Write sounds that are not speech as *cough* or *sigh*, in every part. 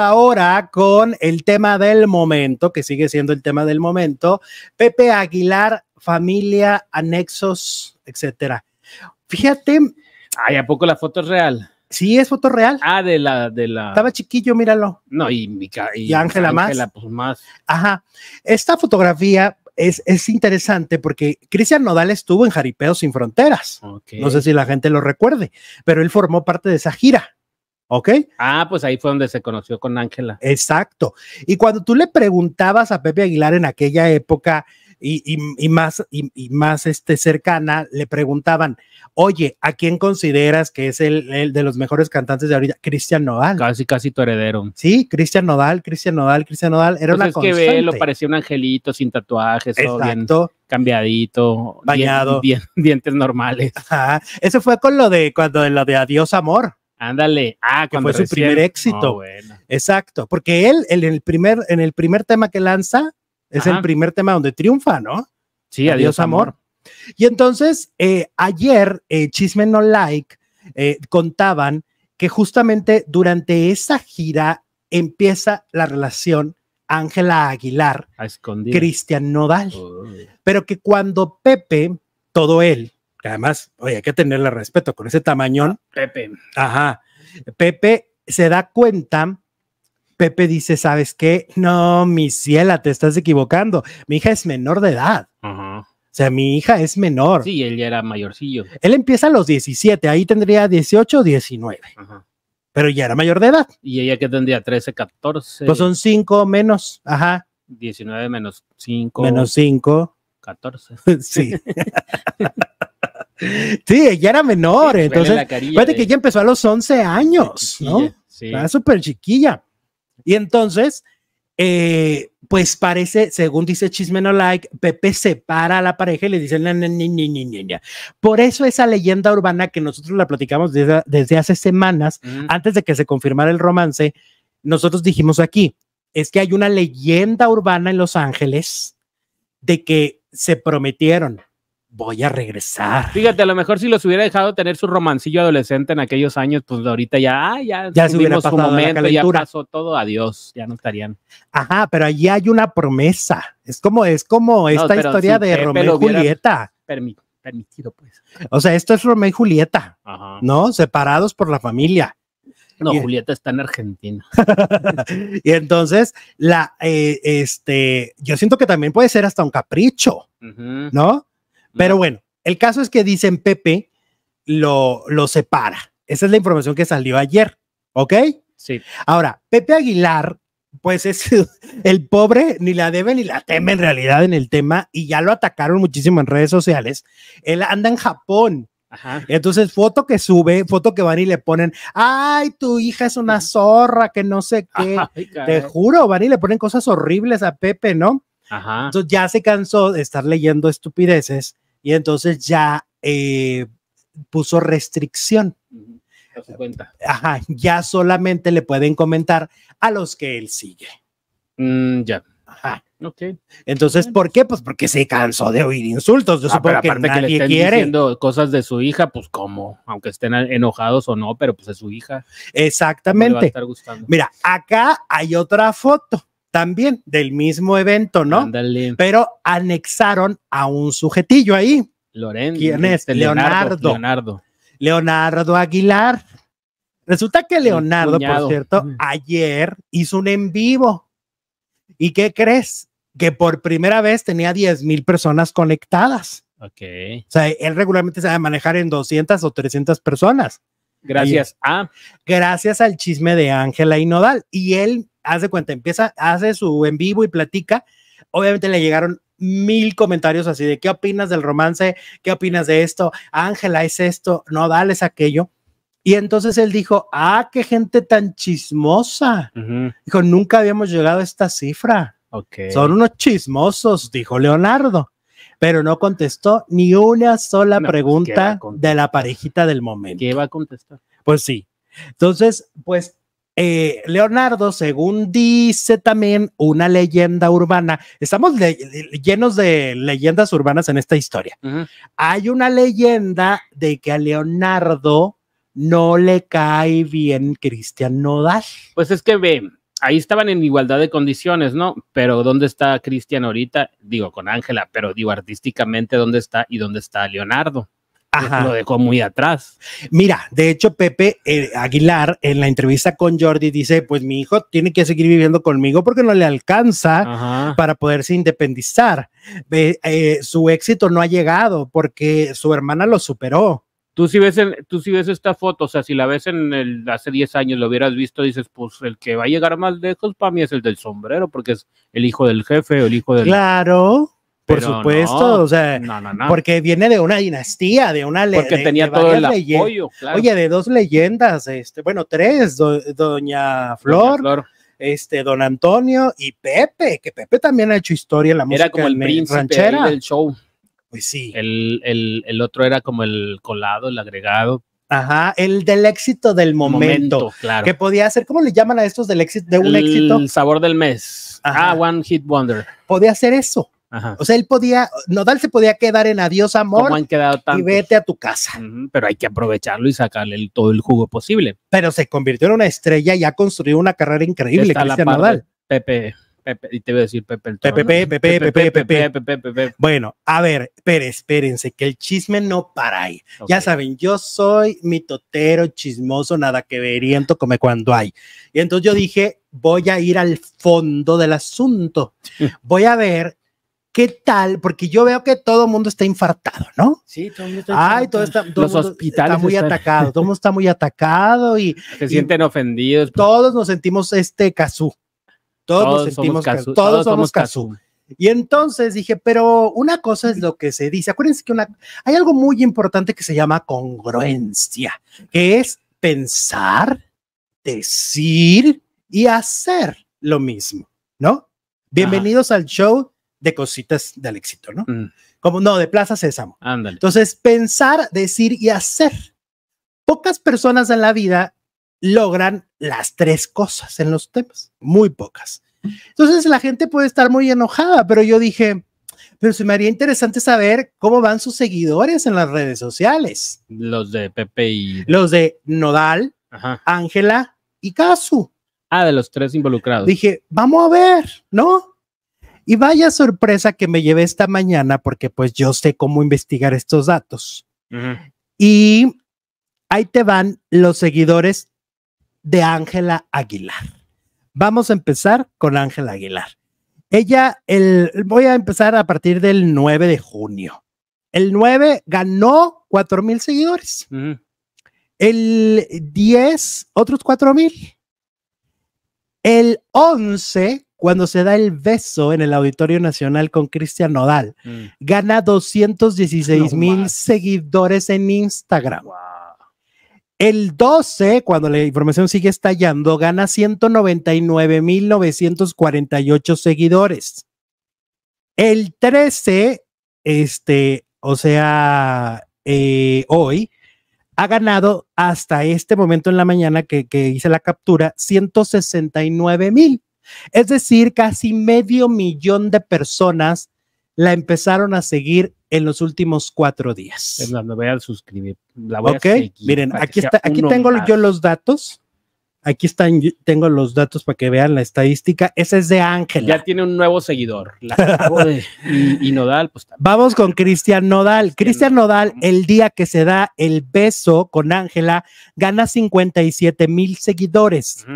ahora con el tema del momento, que sigue siendo el tema del momento. Pepe Aguilar, familia, anexos, etcétera. Fíjate. Ay, ¿a poco la foto es real? Sí, es foto real. Ah, de la, de la. Estaba chiquillo, míralo. No, y y, Ángela más. pues más. Ajá. Esta fotografía es, es, interesante porque Cristian Nodal estuvo en Jaripeo Sin Fronteras. No sé si la gente lo recuerde, pero él formó parte de esa gira. ¿Ok? Ah, pues ahí fue donde se conoció con Ángela. Exacto. Y cuando tú le preguntabas a Pepe Aguilar en aquella época y, más, y, más este, cercana, le preguntaban, oye, ¿a quién consideras que es el, de los mejores cantantes de ahorita? Cristian Nodal. Casi, casi tu heredero. Sí, Cristian Nodal, Cristian Nodal, Cristian Nodal. Era pues una constante. que lo parecía un angelito sin tatuajes. cambiadito. Bañado. *laughs* dientes normales. Ajá. Eso fue con lo de, cuando lo de Adiós Amor. Ándale, ah, que fue su primer éxito. Exacto, porque él en el primer en el primer tema que lanza es el primer tema donde triunfa, ¿no? Sí, adiós, amor. Y entonces eh, ayer Chismen eh, Chisme No Like eh, contaban que justamente durante esa gira empieza la relación Ángela Aguilar, Cristian Nodal, pero que cuando Pepe, todo él, además, oye, hay que tenerle respeto con ese tamañón. Ah, Pepe. Ajá. Pepe se da cuenta. Pepe dice, ¿sabes qué? No, mi ciela, te estás equivocando. Mi hija es menor de edad. Ajá. O sea, mi hija es menor. Sí, él ya era mayorcillo. Él empieza a los 17, ahí tendría 18 o 19. Ajá. Pero ya era mayor de edad. ¿Y ella que tendría? 13, 14. Pues son 5 menos, ajá. 19 menos 5. Menos 5. 14. *laughs* Sí. *laughs* Sí, ella era menor, entonces, fíjate que ella empezó a los 11 años, ¿no? Sí. superchiquilla. súper chiquilla. Y entonces, eh, pues parece, según dice Chismeno Like, Pepe separa a la pareja y le dice, Por eso esa leyenda urbana que nosotros la platicamos desde, hace semanas, antes de que se confirmara el romance, nosotros dijimos aquí, es que hay una leyenda urbana en Los Ángeles de que se prometieron voy a regresar. Fíjate, a lo mejor si los hubiera dejado tener su romancillo adolescente en aquellos años, pues ahorita ya, ah, ya, ya se hubiera su momento, ya pasó todo, adiós, ya no estarían. Ajá, pero allí hay una promesa. Es como, es como esta historia de Romeo y Julieta. permitido, pues. O sea, esto es Romeo y Julieta, Ajá. ¿no? Separados por la familia. No, Julieta está en Argentina. *laughs* y entonces, la, eh, este, yo siento que también puede ser hasta un capricho, ¿no? Pero bueno, el caso es que dicen Pepe lo, separa. Esa es la información que salió ayer, ¿ok? Sí. Ahora, Pepe Aguilar, pues es *laughs* el pobre, ni la debe ni la teme en realidad en el tema y ya lo atacaron muchísimo en redes sociales. Él anda en Japón. Entonces, foto que sube, foto que van y le ponen, ay, tu hija es una zorra, que no sé qué. *laughs* Te juro, van y le ponen cosas horribles a Pepe, ¿no? Ajá. Entonces ya se cansó de estar leyendo estupideces y entonces ya eh, puso restricción. Ajá, ya solamente le pueden comentar a los que él sigue. Mm, ya. Ajá. Ok. Entonces, ¿por qué? Pues porque se cansó de oír insultos. Yo ah, supongo que nadie quiere. cosas de su hija, pues como, aunque estén enojados o no, pero pues es su hija. Exactamente. Mira, acá hay otra foto también del mismo evento, ¿no? Pero anexaron a un sujetillo ahí. Lorenzo. ¿Quién es? Este, Leonardo. Leonardo. Leonardo Aguilar. Resulta que Leonardo, por cierto, mm. ayer hizo un en vivo. ¿Y qué crees? Que por primera vez tenía 10 mil personas conectadas. Ok. O sea, él regularmente sabe manejar en 200 o 300 personas. Gracias Gracias al chisme de Ángela y Nodal. Y él hace cuenta, empieza, hace su en vivo y platica. Obviamente le llegaron mil comentarios así de qué opinas del romance, qué opinas de esto, Ángela es esto, no es aquello. Y entonces él dijo, ah, qué gente tan chismosa. Dijo, nunca habíamos llegado a esta cifra. Son unos chismosos, dijo Leonardo, pero no contestó ni una sola pues, pregunta de la parejita del momento. ¿Qué va a contestar? Pues sí. Entonces, pues eh, Leonardo, según dice también una leyenda urbana, estamos llenos de leyendas urbanas en esta historia. Hay una leyenda de que a Leonardo no le cae bien Cristian Nodal. Pues es que ve, ahí estaban en igualdad de condiciones, ¿no? Pero ¿dónde está Cristian ahorita? Digo, con Ángela, pero digo, artísticamente, ¿dónde está y dónde está Leonardo? lo dejó muy atrás. Mira, de hecho, Pepe eh, Aguilar en la entrevista con Jordi dice, pues mi hijo tiene que seguir viviendo conmigo porque no le alcanza para poderse independizar. Eh, su éxito no ha llegado porque su hermana lo superó. Tú si, ves tú si ves esta foto, o sea, si la ves en el, hace 10 años, lo hubieras visto, dices, pues el que va a llegar más lejos para mí es el del sombrero, porque es el hijo del jefe el hijo del... Claro por supuesto, o sea, porque viene de una dinastía, de una Porque tenía todo el apoyo, claro. Oye, de dos leyendas, este, bueno, tres, doña, Flor, este, don Antonio y Pepe, que Pepe también ha hecho historia en la música. Era como el príncipe del show. Pues sí. El, otro era como el colado, el agregado. Ajá, el del éxito del momento, claro. que podía ser, ¿cómo le llaman a estos del éxito, de un éxito? El sabor del mes. Ajá. Ah, One Hit Wonder. Podía hacer eso. O sea, él podía, Nodal se podía quedar en adiós amor y vete a tu casa. pero hay que aprovecharlo y sacarle todo el jugo posible. Pero se convirtió en una estrella y ha construido una carrera increíble, Cristian Nodal. Pepe, Pepe, y te voy a decir Pepe Pepe, Pepe, Pepe, Pepe, Pepe, Pepe, Bueno, a ver, pero espérense, que el chisme no para ahí. Ya saben, yo soy mitotero, chismoso, nada que veriento, come cuando hay. Y entonces yo dije, voy a ir al fondo del asunto. *laughs* Voy a ver ¿Qué tal? Porque yo veo que todo el mundo está infartado, ¿no? Sí, todo el mundo está Ay, todo está, Los hospitales está muy atacado, todo el mundo está muy atacado y... *laughs* Se sienten ofendidos. Todos nos sentimos este casú. Todos, nos sentimos casú. Todos, somos casú. Y entonces dije, pero una cosa es lo que se dice. Acuérdense que hay algo muy importante que se llama congruencia, que es pensar, decir y hacer lo mismo, ¿no? Bienvenidos al show de cositas del éxito, ¿no? Mm. Como, no, de Plaza Sésamo. Ándale. Entonces, pensar, decir y hacer. Pocas personas en la vida logran las tres cosas en los temas, muy pocas. Entonces, la gente puede estar muy enojada, pero yo dije, pero se me haría interesante saber cómo van sus seguidores en las redes sociales. Los de Pepe y... Los de Nodal, Ángela y Casu. Ah, de los tres involucrados. Dije, vamos a ver, ¿no? Y vaya sorpresa que me llevé esta mañana porque pues yo sé cómo investigar estos datos. Y ahí te van los seguidores de Ángela Aguilar. Vamos a empezar con Ángela Aguilar. Ella, el, voy a empezar a partir del 9 de junio. El 9 ganó 4 mil seguidores. El 10, otros 4 mil. El 11 cuando se da el beso en el Auditorio Nacional con Cristian Nodal. Mm. Gana 216 mil seguidores en Instagram. El 12, cuando la información sigue estallando, gana 199 mil 948 seguidores. El 13, este, o sea, eh, hoy, ha ganado hasta este momento en la mañana que, que hice la captura 169 mil. Es decir, casi medio millón de personas la empezaron a seguir en los últimos cuatro días. voy a suscribir. miren, aquí, está, aquí tengo yo los datos. Aquí están, tengo los datos para que vean la estadística. Ese es de Ángela. Ya tiene un nuevo seguidor. *laughs* y, Nodal, pues Vamos con Cristian Nodal. Cristian Nodal, el día que se da el beso con Ángela, gana 57 mil seguidores.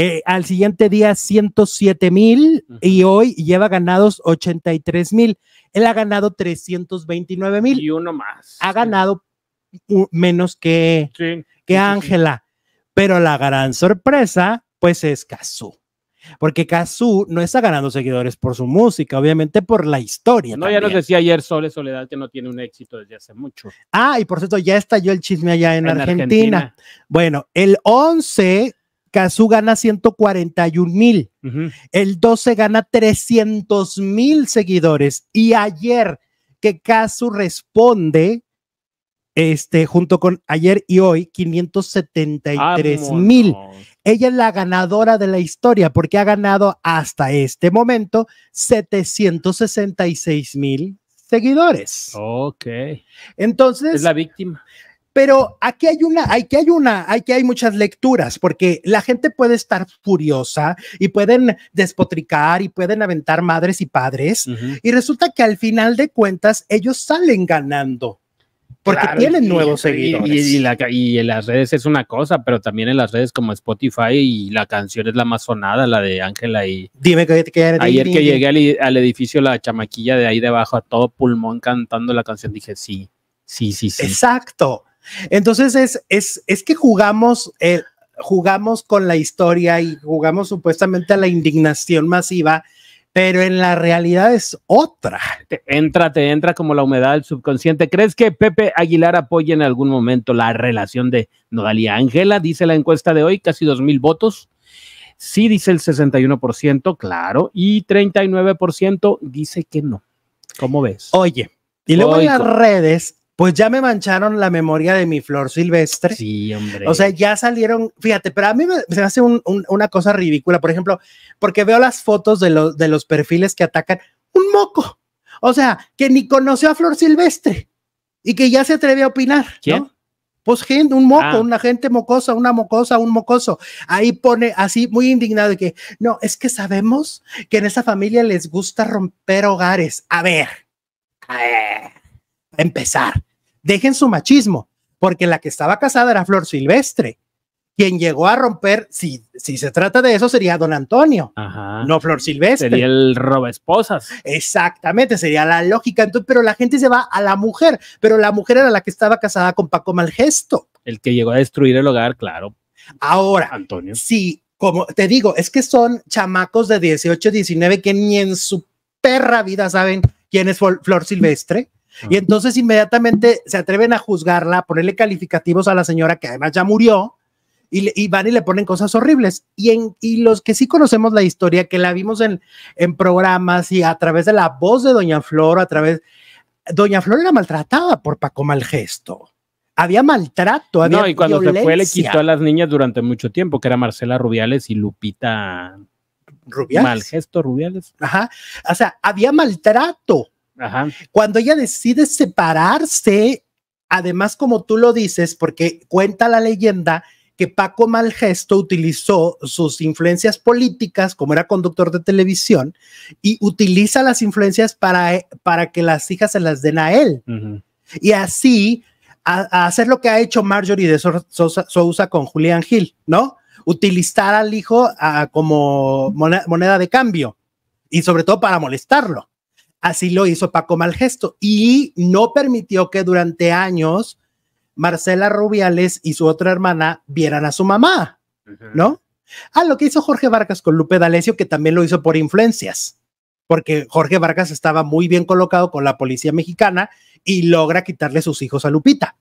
Eh, al siguiente día 107 mil y hoy lleva ganados 83 mil. Él ha ganado 329 mil. Y uno más. Ha ganado menos que, que Ángela. Pero la gran sorpresa, pues es Cazú. Porque Cazú no está ganando seguidores por su música, obviamente por la historia. No, ya nos decía ayer Sole Soledad que no tiene un éxito desde hace mucho. Ah, y por cierto, ya estalló el chisme allá en, Argentina. Argentina. Bueno, el 11 casu gana 141 mil, el 12 gana 300 mil seguidores y ayer que casu responde, este, junto con ayer y hoy, 573 mil. Ella es la ganadora de la historia porque ha ganado hasta este momento 766 mil seguidores. Ok. Entonces. Es la víctima. Pero aquí hay una, que hay una, hay muchas lecturas, porque la gente puede estar furiosa y pueden despotricar y pueden aventar madres y padres, y resulta que al final de cuentas ellos salen ganando. Porque tienen nuevos seguidores. Y, y, en las redes es una cosa, pero también en las redes como Spotify y la canción es la más sonada, la de Ángela y... Dime que, Ayer que llegué al, al edificio, la chamaquilla de ahí debajo a todo pulmón cantando la canción, dije sí. Sí, sí, sí. Exacto. Entonces es, que jugamos, eh, jugamos con la historia y jugamos supuestamente a la indignación masiva, pero en la realidad es otra. entra, te entra como la humedad del subconsciente. ¿Crees que Pepe Aguilar apoya en algún momento la relación de nodalía Angela? Ángela? Dice la encuesta de hoy, casi dos mil votos. Sí, dice el 61%, claro, y 39% dice que no. ¿Cómo ves? Oye, y luego en las redes pues ya me mancharon la memoria de mi flor silvestre. Sí, hombre. O sea, ya salieron, fíjate, pero a mí me, se hace una cosa ridícula, por ejemplo, porque veo las fotos de, de los perfiles que atacan, un moco, o sea, que ni conoció a Flor Silvestre y que ya se atreve a opinar. ¿Quién? Pues gente, un moco, ah. una gente mocosa, una mocosa, un mocoso. Ahí pone así muy indignado de que, no, es que sabemos que en esa familia les gusta romper hogares. A ver, a ver empezar. Dejen su machismo, porque la que estaba casada era Flor Silvestre. Quien llegó a romper, si, si se trata de eso, sería don Antonio, Ajá. no Flor Silvestre. Sería el roba esposas. Exactamente, sería la lógica. Entonces, pero la gente se va a la mujer, pero la mujer era la que estaba casada con Paco Malgesto. El que llegó a destruir el hogar, claro. Ahora, Antonio. Sí, si, como te digo, es que son chamacos de 18, 19 que ni en su perra vida saben quién es Flor Silvestre y entonces inmediatamente se atreven a juzgarla, a ponerle calificativos a la señora que además ya murió y, van y le ponen cosas horribles. Y, en, los que sí conocemos la historia, que la vimos en, programas y a través de la voz de Doña Flor, a través... Doña Flor era maltratada por Paco Malgesto. Había maltrato, había No, y cuando se fue le quitó a las niñas durante mucho tiempo, que era Marcela Rubiales y Lupita... Rubiales. Malgesto Rubiales. Ajá. O sea, había maltrato cuando ella decide separarse, además como tú lo dices, porque cuenta la leyenda que Paco Malgesto utilizó sus influencias políticas, como era conductor de televisión, y utiliza las influencias para, eh, para que las hijas se las den a él. Y así hacer lo que ha hecho Marjorie de Sousa, con Julián Gil, ¿no? Utilizar al hijo ah, como moneda de cambio y sobre todo para molestarlo. Así lo hizo Paco Malgesto y no permitió que durante años Marcela Rubiales y su otra hermana vieran a su mamá, ¿no? Ah, lo que hizo Jorge Vargas con Lupe D'Alessio, que también lo hizo por influencias, porque Jorge Vargas estaba muy bien colocado con la policía mexicana y logra quitarle sus hijos a Lupita.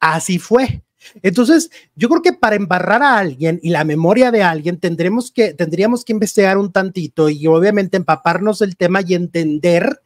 Así fue. Entonces, yo creo que para embarrar a alguien y la memoria de alguien tendremos que, tendríamos que investigar un tantito y obviamente empaparnos el tema y entender,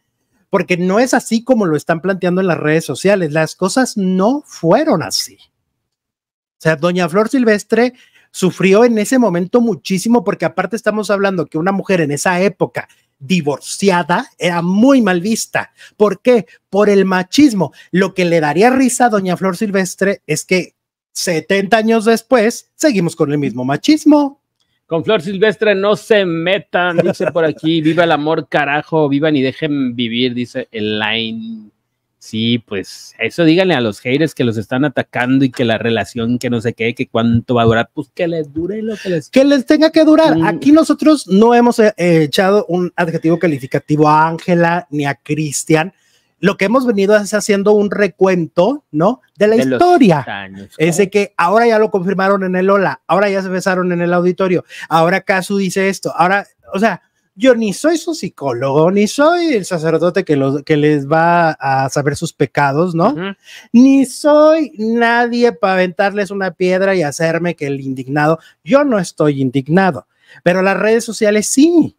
porque no es así como lo están planteando en las redes sociales. Las cosas no fueron así. O sea, doña Flor Silvestre sufrió en ese momento muchísimo porque aparte estamos hablando que una mujer en esa época divorciada era muy mal vista. ¿Por qué? Por el machismo. Lo que le daría risa a doña Flor Silvestre es que 70 años después, seguimos con el mismo machismo. Con Flor Silvestre no se metan, dice por aquí, *laughs* viva el amor, carajo, vivan y dejen vivir, dice el line Sí, pues eso díganle a los haters que los están atacando y que la relación que no sé qué, que cuánto va a durar, pues que les dure lo que les... Que les tenga que durar. Mm. Aquí nosotros no hemos eh, echado un adjetivo calificativo a Ángela ni a Cristian lo que hemos venido es haciendo un recuento, ¿no? De la historia. Ese que ahora ya lo confirmaron en el hola, ahora ya se besaron en el auditorio, ahora Casu dice esto, ahora, o sea, yo ni soy su psicólogo, ni soy el sacerdote que, los, que les va a saber sus pecados, ¿no? Ni soy nadie para aventarles una piedra y hacerme que el indignado, yo no estoy indignado, pero las redes sociales sí.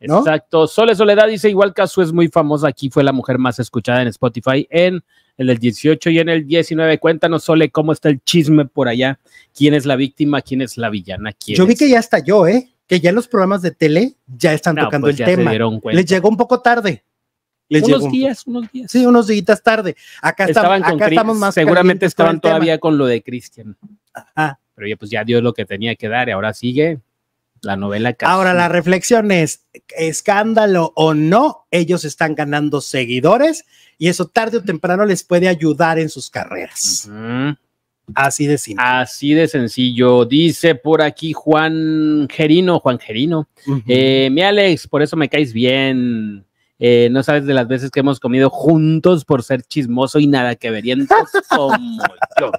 Exacto. Sole Soledad dice, igual Casu es muy famosa, aquí fue la mujer más escuchada en Spotify en el 18 y en el 19. Cuéntanos, Sole, cómo está el chisme por allá, quién es la víctima, quién es la villana, Yo vi que ya está yo, ¿eh? Que ya en los programas de tele ya están tocando pues el tema. Les llegó un poco tarde. unos días, unos días. Sí, unos días tarde. Acá, estaban está, estamos más Seguramente estaban todavía con lo de Cristian. Ajá. Ah. Pero ya, pues ya dio lo que tenía que dar y ahora sigue la novela. Ahora la reflexión es, escándalo o no, ellos están ganando seguidores y eso tarde o temprano les puede ayudar en sus carreras. Así de simple. Así de sencillo. Dice por aquí Juan Gerino, Juan Gerino. Eh, mi Alex, por eso me caes bien. Eh, no sabes de las veces que hemos comido juntos por ser chismoso y nada que verían como yo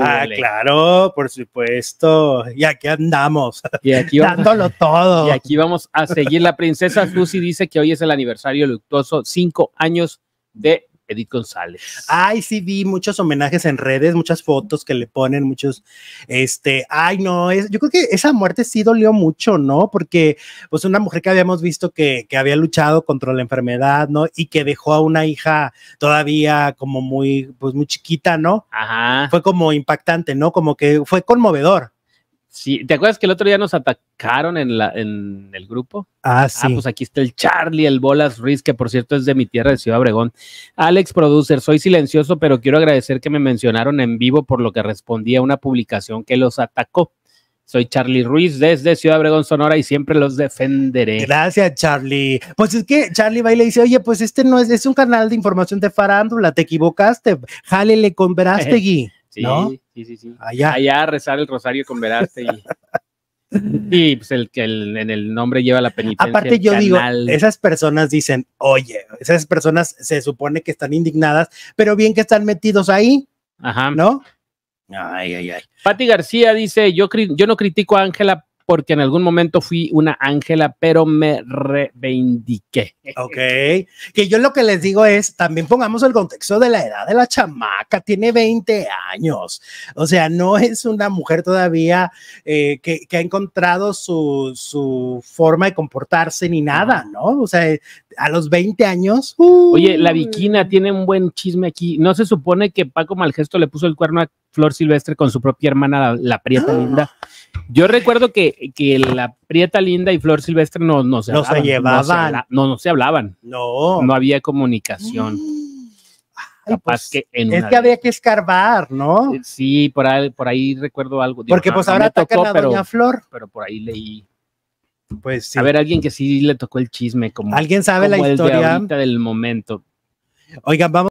ah, claro, por supuesto. Y aquí andamos, y aquí *laughs* vamos, dándolo todo. Y aquí vamos a seguir. La princesa Lucy dice que hoy es el aniversario luctuoso, cinco años de Edith González. Ay, sí, vi muchos homenajes en redes, muchas fotos que le ponen, muchos, este, ay, no, yo creo que esa muerte sí dolió mucho, ¿no? Porque, pues, una mujer que habíamos visto que, que había luchado contra la enfermedad, ¿no? Y que dejó a una hija todavía como muy, pues, muy chiquita, ¿no? Ajá. Fue como impactante, ¿no? Como que fue conmovedor. Sí, ¿te acuerdas que el otro día nos atacaron en, el grupo? Ah, ah sí. Ah, pues aquí está el Charlie, el Bolas Ruiz, que por cierto es de mi tierra de Ciudad Abregón. Alex Producer, soy silencioso, pero quiero agradecer que me mencionaron en vivo por lo que respondí a una publicación que los atacó. Soy Charlie Ruiz desde Ciudad Abregón, Sonora y siempre los defenderé. Gracias, Charlie. Pues es que Charlie va y le dice, oye, pues este no es, es un canal de información de farándula, te equivocaste, le con Verástegui. *laughs* Sí, sí, sí, ah, Allá. rezar el rosario con veraste y. *laughs* pues el que en el nombre lleva la penitencia. Aparte, yo digo, esas personas dicen, oye, esas personas se supone que están indignadas, pero bien que están metidos ahí. Ajá. ¿No? Ay, ay, ay. Pati García dice: Yo, yo no critico a Ángela porque en algún momento fui una ángela, pero me reivindiqué. Ok, que yo lo que les digo es, también pongamos el contexto de la edad de la chamaca, tiene 20 años, o sea, no es una mujer todavía eh, que, ha encontrado su, su, forma de comportarse ni nada, ¿no? O sea, a los 20 años. Oye, la Viquina tiene un buen chisme aquí. ¿No se supone que Paco Malgesto le puso el cuerno a Flor Silvestre con su propia hermana, la, Prieta ah. Linda? Yo recuerdo que, que, la Prieta Linda y Flor Silvestre no, no se, hablaban, llevaban. No no, se hablaban. No. No había comunicación. Pues, es que había que escarbar, ¿no? Sí, por ahí, por ahí recuerdo algo. Porque pues ahora atacan tocó, a Doña Flor. Pero por ahí leí. Pues A ver, alguien que sí le tocó el chisme, como. ¿Alguien sabe la historia? El del momento. Oigan, vamos.